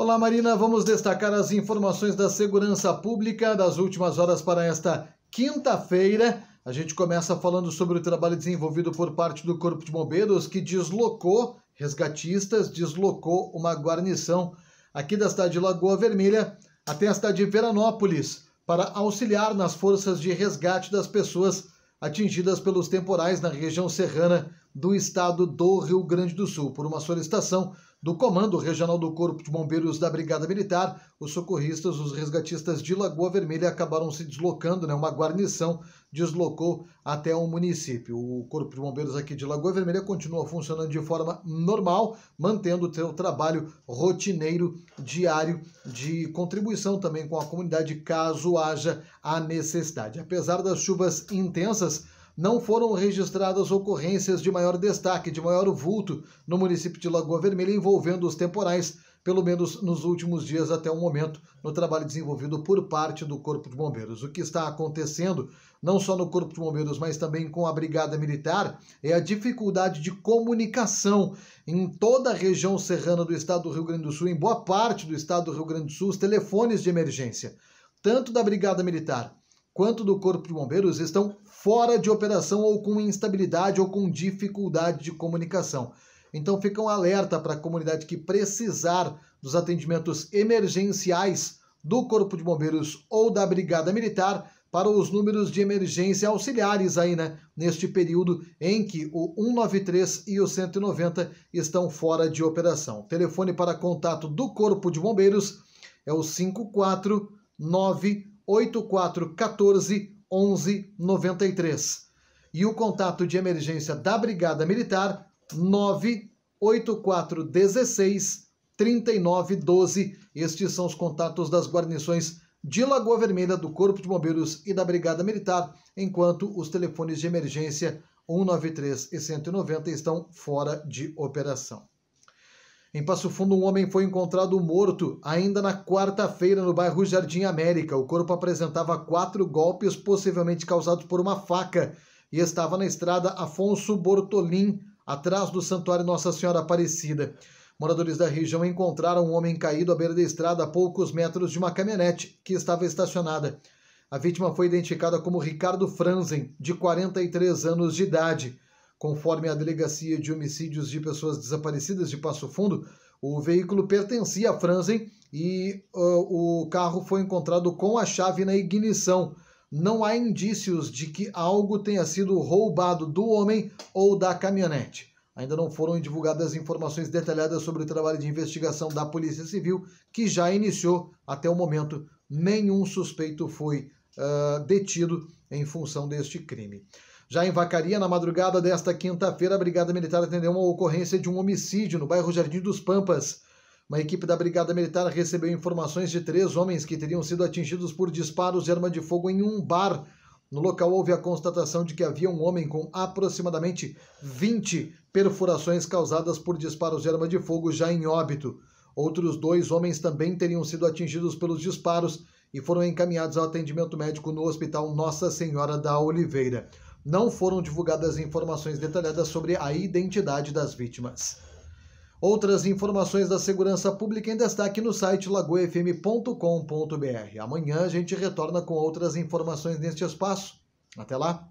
Olá, Marina. Vamos destacar as informações da segurança pública das últimas horas para esta quinta-feira. A gente começa falando sobre o trabalho desenvolvido por parte do Corpo de Bombeiros, que deslocou resgatistas, deslocou uma guarnição aqui da cidade de Lagoa Vermelha até a cidade de Veranópolis para auxiliar nas forças de resgate das pessoas atingidas pelos temporais na região serrana do estado do Rio Grande do Sul. Por uma solicitação do Comando Regional do Corpo de Bombeiros da Brigada Militar, os socorristas, os resgatistas de Lagoa Vermelha acabaram se deslocando, né, uma guarnição deslocou até um município. O Corpo de Bombeiros aqui de Lagoa Vermelha continua funcionando de forma normal, mantendo o seu trabalho rotineiro, diário, de contribuição também com a comunidade, caso haja a necessidade. Apesar das chuvas intensas, não foram registradas ocorrências de maior destaque, de maior vulto no município de Lagoa Vermelha envolvendo os temporais pelo menos nos últimos dias até o momento, no trabalho desenvolvido por parte do Corpo de Bombeiros. O que está acontecendo, não só no Corpo de Bombeiros, mas também com a Brigada Militar, é a dificuldade de comunicação em toda a região serrana do estado do Rio Grande do Sul, em boa parte do estado do Rio Grande do Sul, os telefones de emergência, tanto da Brigada Militar quanto do Corpo de Bombeiros estão fora de operação ou com instabilidade ou com dificuldade de comunicação. Então fica um alerta para a comunidade que precisar dos atendimentos emergenciais do Corpo de Bombeiros ou da Brigada Militar para os números de emergência auxiliares aí, né? Neste período em que o 193 e o 190 estão fora de operação. Telefone para contato do Corpo de Bombeiros é o 549 8414 1193. E o contato de emergência da Brigada Militar 98416 3912. Estes são os contatos das guarnições de Lagoa Vermelha, do Corpo de Bombeiros e da Brigada Militar, enquanto os telefones de emergência 193 e 190 estão fora de operação. Em Passo Fundo, um homem foi encontrado morto ainda na quarta-feira no bairro Jardim América. O corpo apresentava quatro golpes, possivelmente causados por uma faca, e estava na estrada Afonso Bortolim, atrás do Santuário Nossa Senhora Aparecida. Moradores da região encontraram um homem caído à beira da estrada a poucos metros de uma caminhonete que estava estacionada. A vítima foi identificada como Ricardo Franzen, de 43 anos de idade. Conforme a Delegacia de Homicídios de Pessoas Desaparecidas de Passo Fundo, o veículo pertencia a Franzen e uh, o carro foi encontrado com a chave na ignição não há indícios de que algo tenha sido roubado do homem ou da caminhonete. Ainda não foram divulgadas informações detalhadas sobre o trabalho de investigação da Polícia Civil, que já iniciou. Até o momento, nenhum suspeito foi uh, detido em função deste crime. Já em Vacaria, na madrugada desta quinta-feira, a Brigada Militar atendeu uma ocorrência de um homicídio no bairro Jardim dos Pampas. Uma equipe da Brigada Militar recebeu informações de três homens que teriam sido atingidos por disparos de arma de fogo em um bar. No local houve a constatação de que havia um homem com aproximadamente 20 perfurações causadas por disparos de arma de fogo já em óbito. Outros dois homens também teriam sido atingidos pelos disparos e foram encaminhados ao atendimento médico no Hospital Nossa Senhora da Oliveira. Não foram divulgadas informações detalhadas sobre a identidade das vítimas. Outras informações da segurança pública em destaque no site lagoafm.com.br. Amanhã a gente retorna com outras informações neste espaço. Até lá!